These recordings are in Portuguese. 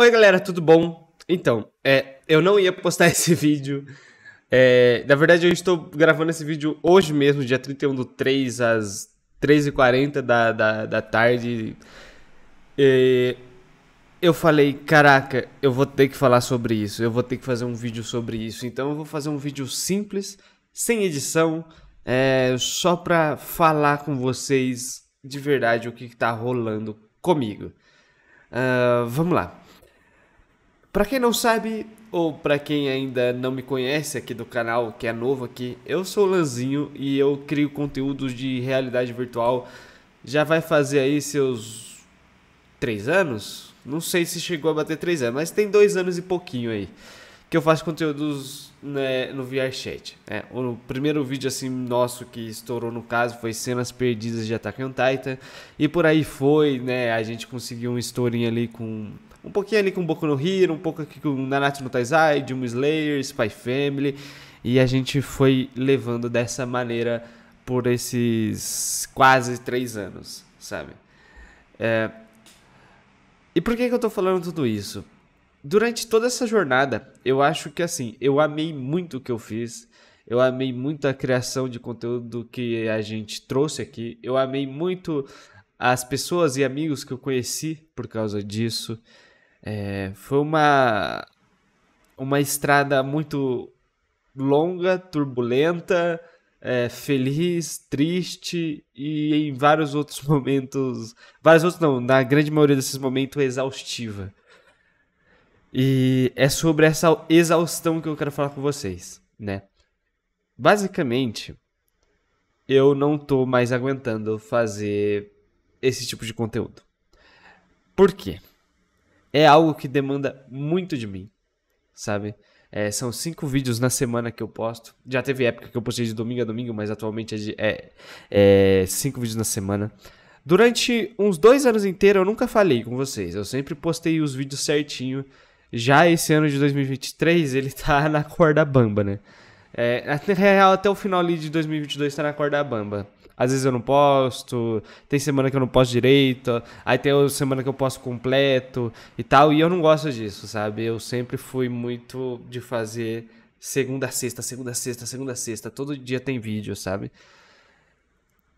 Oi, galera, tudo bom? Então, é, eu não ia postar esse vídeo. É, na verdade, eu estou gravando esse vídeo hoje mesmo, dia 31 do 3, às 3h40 da, da, da tarde. E eu falei, caraca, eu vou ter que falar sobre isso, eu vou ter que fazer um vídeo sobre isso. Então eu vou fazer um vídeo simples, sem edição, é, só pra falar com vocês de verdade o que, que tá rolando comigo. Uh, vamos lá. Para quem não sabe, ou para quem ainda não me conhece aqui do canal, que é novo aqui, eu sou o Lanzinho e eu crio conteúdos de realidade virtual. Já vai fazer aí seus três anos? Não sei se chegou a bater três anos, mas tem dois anos e pouquinho aí que eu faço conteúdos né, no VRChat. É, o primeiro vídeo assim nosso que estourou no caso foi cenas perdidas de Attack on Titan e por aí foi, né? A gente conseguiu um estourinho ali com um pouquinho ali com Boku no Hero, um pouco aqui com Nanatsu no Taizai, Demon Slayer, Spy Family. E a gente foi levando dessa maneira por esses quase três anos, sabe? É... E por que, que eu tô falando tudo isso? Durante toda essa jornada, eu acho que assim, eu amei muito o que eu fiz. Eu amei muito a criação de conteúdo que a gente trouxe aqui. Eu amei muito as pessoas e amigos que eu conheci por causa disso. É, foi uma, uma estrada muito longa, turbulenta, é, feliz, triste e em vários outros momentos. Vários outros, não, na grande maioria desses momentos, exaustiva. E é sobre essa exaustão que eu quero falar com vocês, né? Basicamente, eu não tô mais aguentando fazer esse tipo de conteúdo. Por quê? é algo que demanda muito de mim, sabe? É, são cinco vídeos na semana que eu posto. Já teve época que eu postei de domingo a domingo, mas atualmente é, de, é, é cinco vídeos na semana. Durante uns dois anos inteiros eu nunca falei com vocês. Eu sempre postei os vídeos certinho. Já esse ano de 2023 ele tá na corda bamba, né? É, na real, até o final ali de 2022 tá na corda bamba às vezes eu não posto, tem semana que eu não posto direito, aí tem semana que eu posto completo e tal, e eu não gosto disso, sabe? Eu sempre fui muito de fazer segunda a sexta, segunda a sexta, segunda a sexta, todo dia tem vídeo, sabe?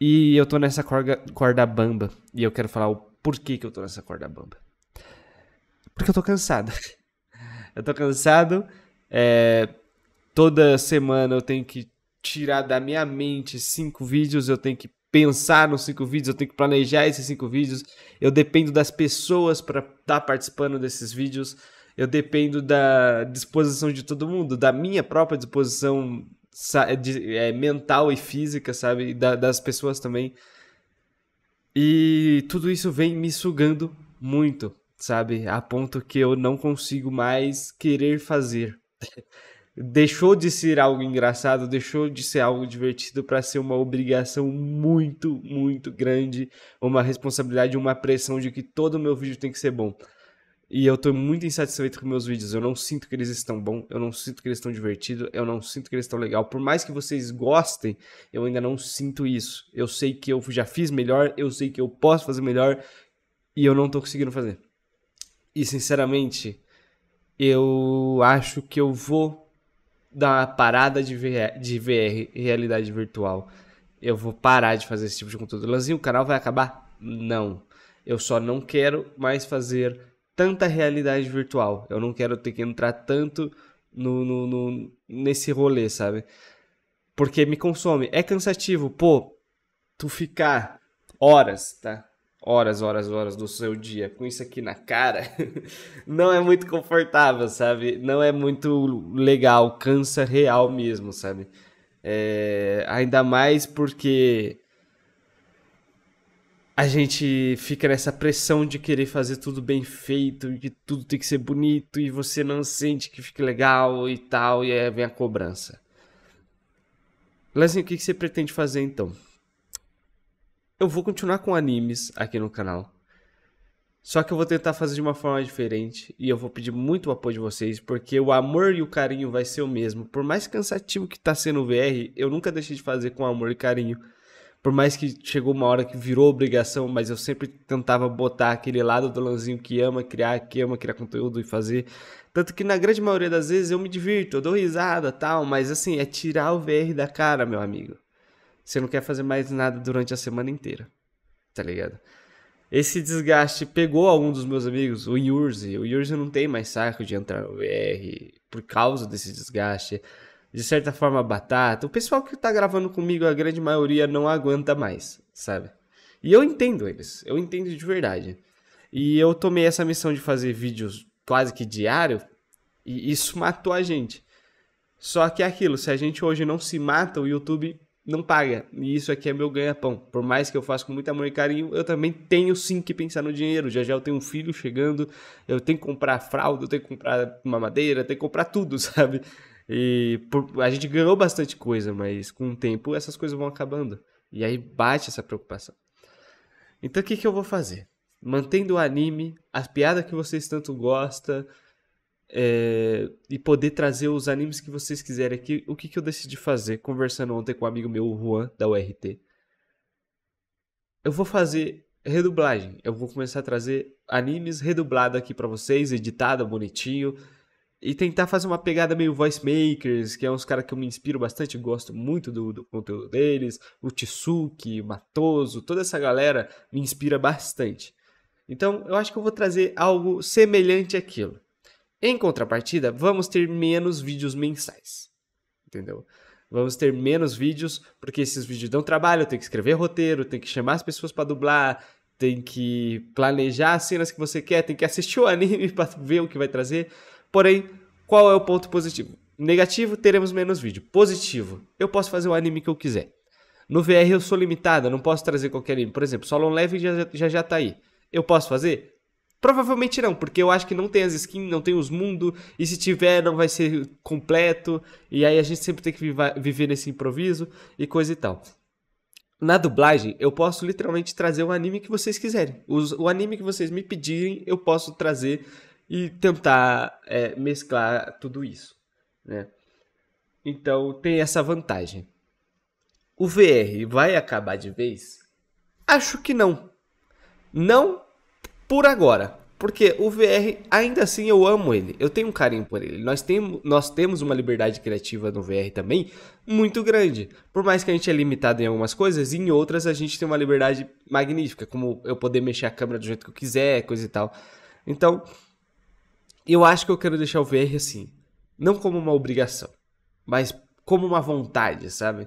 E eu tô nessa corda, corda bamba, e eu quero falar o porquê que eu tô nessa corda bamba. Porque eu tô cansado. eu tô cansado, é, toda semana eu tenho que tirar da minha mente cinco vídeos, eu tenho que pensar nos cinco vídeos, eu tenho que planejar esses cinco vídeos, eu dependo das pessoas para estar tá participando desses vídeos, eu dependo da disposição de todo mundo, da minha própria disposição é, de, é, mental e física, sabe? E da, das pessoas também. E tudo isso vem me sugando muito, sabe? A ponto que eu não consigo mais querer fazer. deixou de ser algo engraçado, deixou de ser algo divertido para ser uma obrigação muito, muito grande, uma responsabilidade, uma pressão de que todo o meu vídeo tem que ser bom. E eu tô muito insatisfeito com meus vídeos. Eu não sinto que eles estão bons, eu não sinto que eles estão divertidos, eu não sinto que eles estão legal. Por mais que vocês gostem, eu ainda não sinto isso. Eu sei que eu já fiz melhor, eu sei que eu posso fazer melhor e eu não tô conseguindo fazer. E sinceramente, eu acho que eu vou da parada de VR, de VR, realidade virtual. Eu vou parar de fazer esse tipo de conteúdo. Lanzinho, o canal vai acabar? Não. Eu só não quero mais fazer tanta realidade virtual. Eu não quero ter que entrar tanto no, no, no nesse rolê, sabe? Porque me consome. É cansativo. Pô, tu ficar horas, tá? horas, horas, horas do seu dia com isso aqui na cara, não é muito confortável, sabe? Não é muito legal, cansa real mesmo, sabe? É, ainda mais porque a gente fica nessa pressão de querer fazer tudo bem feito e que tudo tem que ser bonito e você não sente que fica legal e tal, e aí vem a cobrança. Lezinho, o que você pretende fazer então? eu vou continuar com animes aqui no canal. Só que eu vou tentar fazer de uma forma diferente e eu vou pedir muito o apoio de vocês, porque o amor e o carinho vai ser o mesmo. Por mais cansativo que tá sendo o VR, eu nunca deixei de fazer com amor e carinho. Por mais que chegou uma hora que virou obrigação, mas eu sempre tentava botar aquele lado do Lanzinho que ama criar, que ama criar conteúdo e fazer. Tanto que na grande maioria das vezes eu me divirto, eu dou risada tal, mas assim, é tirar o VR da cara, meu amigo. Você não quer fazer mais nada durante a semana inteira. Tá ligado? Esse desgaste pegou algum dos meus amigos, o Yurzi. O Yurzi não tem mais saco de entrar no VR por causa desse desgaste. De certa forma, batata. O pessoal que tá gravando comigo, a grande maioria não aguenta mais, sabe? E eu entendo eles. Eu entendo de verdade. E eu tomei essa missão de fazer vídeos quase que diário e isso matou a gente. Só que é aquilo, se a gente hoje não se mata, o YouTube não paga. E isso aqui é meu ganha-pão. Por mais que eu faça com muito amor e carinho, eu também tenho sim que pensar no dinheiro. Já já eu tenho um filho chegando, eu tenho que comprar fralda, eu tenho que comprar uma madeira, eu tenho que comprar tudo, sabe? E por, a gente ganhou bastante coisa, mas com o tempo essas coisas vão acabando. E aí bate essa preocupação. Então o que, que eu vou fazer? Mantendo o anime, as piadas que vocês tanto gostam, é, e poder trazer os animes que vocês quiserem aqui. O que, que eu decidi fazer conversando ontem com um amigo meu, o Juan, da URT? Eu vou fazer redublagem. Eu vou começar a trazer animes redublado aqui para vocês, editado, bonitinho. E tentar fazer uma pegada meio voice makers, que é uns caras que eu me inspiro bastante, gosto muito do, do conteúdo deles. O Tsuki, Matoso, toda essa galera me inspira bastante. Então, eu acho que eu vou trazer algo semelhante àquilo. Em contrapartida, vamos ter menos vídeos mensais. Entendeu? Vamos ter menos vídeos, porque esses vídeos dão trabalho, tem que escrever roteiro, tem que chamar as pessoas para dublar, tem que planejar as cenas que você quer, tem que assistir o anime para ver o que vai trazer. Porém, qual é o ponto positivo? Negativo, teremos menos vídeo. Positivo, eu posso fazer o anime que eu quiser. No VR eu sou limitado, eu não posso trazer qualquer anime. Por exemplo, Solo Level já, já já tá aí. Eu posso fazer? Provavelmente não, porque eu acho que não tem as skins, não tem os mundos, e se tiver não vai ser completo, e aí a gente sempre tem que viver nesse improviso e coisa e tal. Na dublagem, eu posso literalmente trazer o anime que vocês quiserem. Os, o anime que vocês me pedirem, eu posso trazer e tentar é, mesclar tudo isso. Né? Então tem essa vantagem. O VR vai acabar de vez? Acho que não. Não por agora. Porque o VR, ainda assim, eu amo ele. Eu tenho um carinho por ele. Nós, tem, nós temos uma liberdade criativa no VR também muito grande. Por mais que a gente é limitado em algumas coisas, em outras a gente tem uma liberdade magnífica, como eu poder mexer a câmera do jeito que eu quiser, coisa e tal. Então, eu acho que eu quero deixar o VR assim. Não como uma obrigação, mas como uma vontade, sabe?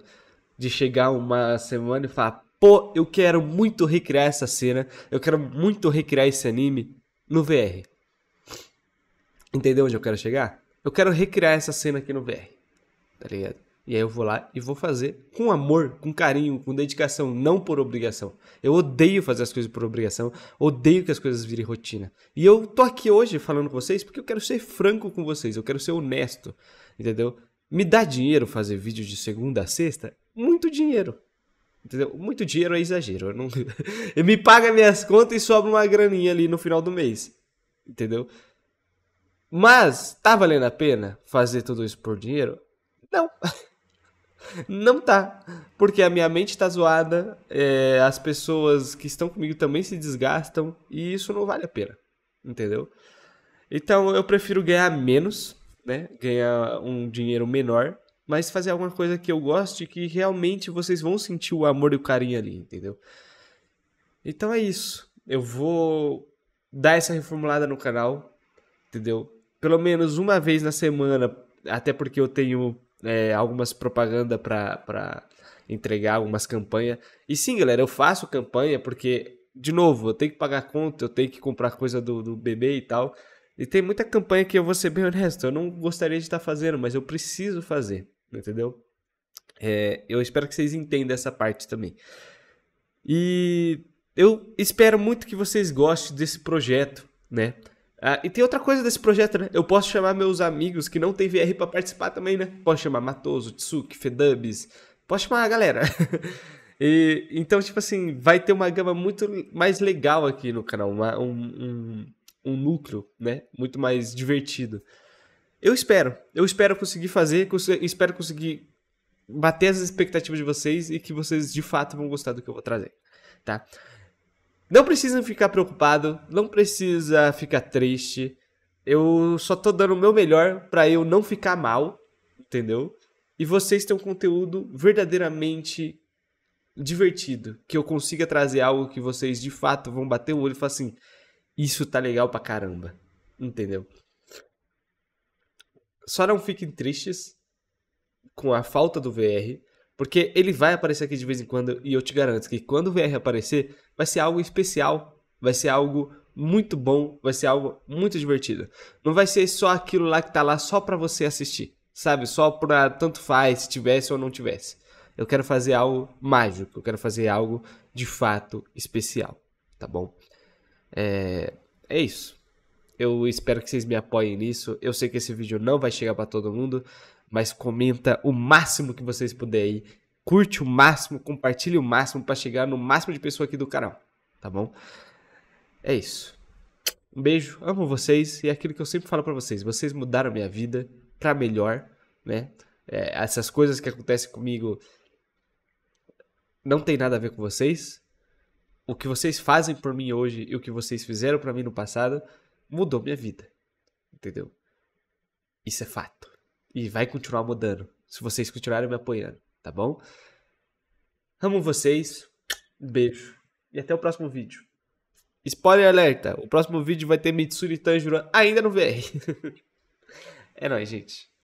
De chegar uma semana e falar, pô, eu quero muito recriar essa cena, eu quero muito recriar esse anime no VR. Entendeu onde eu quero chegar? Eu quero recriar essa cena aqui no VR. Tá ligado? E aí eu vou lá e vou fazer com amor, com carinho, com dedicação, não por obrigação. Eu odeio fazer as coisas por obrigação, odeio que as coisas virem rotina. E eu tô aqui hoje falando com vocês porque eu quero ser franco com vocês, eu quero ser honesto, entendeu? Me dá dinheiro fazer vídeo de segunda a sexta? Muito dinheiro. Entendeu? Muito dinheiro é exagero. Eu não... me paga minhas contas e sobra uma graninha ali no final do mês. Entendeu? Mas, tá valendo a pena fazer tudo isso por dinheiro? Não. Não tá. Porque a minha mente tá zoada, é, as pessoas que estão comigo também se desgastam e isso não vale a pena. Entendeu? Então eu prefiro ganhar menos, né? Ganhar um dinheiro menor mas fazer alguma coisa que eu goste que realmente vocês vão sentir o amor e o carinho ali, entendeu? Então é isso. Eu vou dar essa reformulada no canal, entendeu? Pelo menos uma vez na semana, até porque eu tenho é, algumas propaganda para pra entregar, algumas campanhas. E sim, galera, eu faço campanha porque, de novo, eu tenho que pagar conta, eu tenho que comprar coisa do, do bebê e tal. E tem muita campanha que eu vou ser bem honesto, eu não gostaria de estar fazendo, mas eu preciso fazer entendeu? É, eu espero que vocês entendam essa parte também. E eu espero muito que vocês gostem desse projeto, né? Ah, e tem outra coisa desse projeto, né? Eu posso chamar meus amigos que não tem VR para participar também, né? Posso chamar Matoso, Tsuki, Fedubs, posso chamar a galera. e, então, tipo assim, vai ter uma gama muito mais legal aqui no canal, uma, um, um, um núcleo, né? Muito mais divertido. Eu espero. Eu espero conseguir fazer, espero conseguir bater as expectativas de vocês e que vocês de fato vão gostar do que eu vou trazer, tá? Não precisa ficar preocupado, não precisa ficar triste. Eu só tô dando o meu melhor para eu não ficar mal, entendeu? E vocês têm um conteúdo verdadeiramente divertido, que eu consiga trazer algo que vocês de fato vão bater o olho e falar assim: isso tá legal pra caramba, entendeu? só não fiquem tristes com a falta do VR, porque ele vai aparecer aqui de vez em quando e eu te garanto que quando o VR aparecer, vai ser algo especial, vai ser algo muito bom, vai ser algo muito divertido. Não vai ser só aquilo lá que tá lá só para você assistir, sabe? Só pra tanto faz se tivesse ou não tivesse. Eu quero fazer algo mágico, eu quero fazer algo de fato especial, tá bom? É, é isso. Eu espero que vocês me apoiem nisso. Eu sei que esse vídeo não vai chegar para todo mundo, mas comenta o máximo que vocês puderem aí. Curte o máximo, compartilhe o máximo para chegar no máximo de pessoa aqui do canal, tá bom? É isso. Um beijo, amo vocês e é aquilo que eu sempre falo para vocês, vocês mudaram minha vida para melhor, né? É, essas coisas que acontecem comigo não tem nada a ver com vocês. O que vocês fazem por mim hoje e o que vocês fizeram para mim no passado mudou minha vida. Entendeu? Isso é fato. E vai continuar mudando. Se vocês continuarem me apoiando, tá bom? Amo vocês. Um beijo. E até o próximo vídeo. Spoiler alerta! O próximo vídeo vai ter Mitsuri Tanjiro ainda no VR. é nóis, gente.